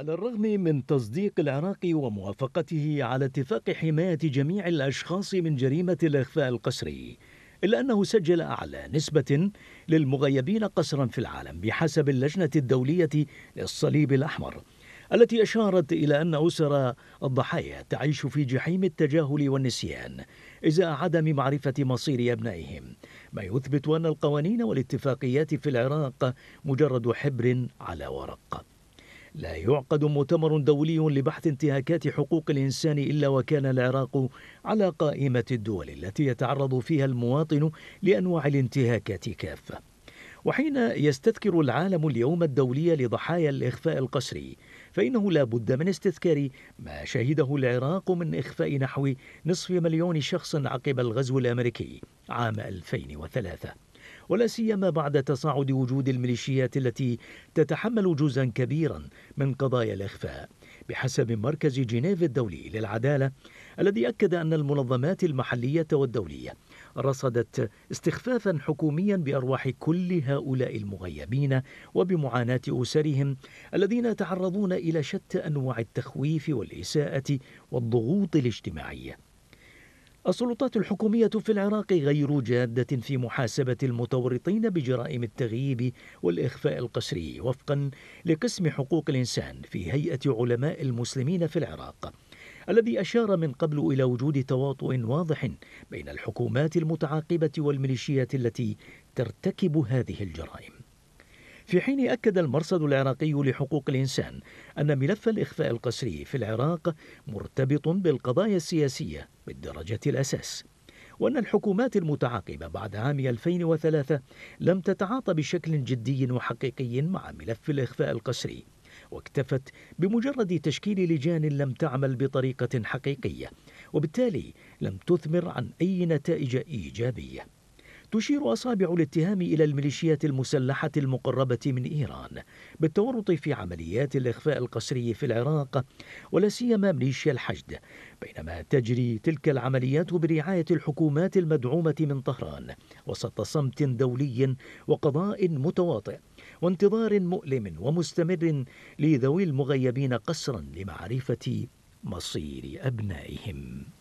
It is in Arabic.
على الرغم من تصديق العراق وموافقته على اتفاق حماية جميع الأشخاص من جريمة الإخفاء القسري إلا أنه سجل أعلى نسبة للمغيبين قسرا في العالم بحسب اللجنة الدولية للصليب الأحمر التي أشارت إلى أن أسر الضحايا تعيش في جحيم التجاهل والنسيان إزاء عدم معرفة مصير أبنائهم ما يثبت أن القوانين والاتفاقيات في العراق مجرد حبر على ورق لا يعقد مؤتمر دولي لبحث انتهاكات حقوق الإنسان إلا وكان العراق على قائمة الدول التي يتعرض فيها المواطن لأنواع الانتهاكات كافة وحين يستذكر العالم اليوم الدولي لضحايا الإخفاء القسري فإنه لا بد من استذكار ما شهده العراق من إخفاء نحو نصف مليون شخص عقب الغزو الأمريكي عام 2003 ولا سيما بعد تصاعد وجود الميليشيات التي تتحمل جزءا كبيرا من قضايا الإخفاء بحسب مركز جنيف الدولي للعدالة الذي أكد أن المنظمات المحلية والدولية رصدت استخفافا حكوميا بأرواح كل هؤلاء المغيبين وبمعاناة أسرهم الذين يتعرضون إلى شتى أنواع التخويف والإساءة والضغوط الاجتماعية السلطات الحكومية في العراق غير جادة في محاسبة المتورطين بجرائم التغييب والإخفاء القسري وفقا لقسم حقوق الإنسان في هيئة علماء المسلمين في العراق الذي أشار من قبل إلى وجود تواطؤ واضح بين الحكومات المتعاقبة والميليشيات التي ترتكب هذه الجرائم في حين أكد المرصد العراقي لحقوق الإنسان أن ملف الإخفاء القسري في العراق مرتبط بالقضايا السياسية بالدرجة الأساس وأن الحكومات المتعاقبة بعد عام 2003 لم تتعاطى بشكل جدي وحقيقي مع ملف الإخفاء القسري واكتفت بمجرد تشكيل لجان لم تعمل بطريقة حقيقية وبالتالي لم تثمر عن أي نتائج إيجابية تشير أصابع الاتهام إلى الميليشيات المسلحة المقربة من إيران بالتورط في عمليات الإخفاء القسري في العراق ولا سيما ميليشيا الحشد بينما تجري تلك العمليات برعاية الحكومات المدعومة من طهران وسط صمت دولي وقضاء متواطئ وانتظار مؤلم ومستمر لذوي المغيبين قسرا لمعرفة مصير أبنائهم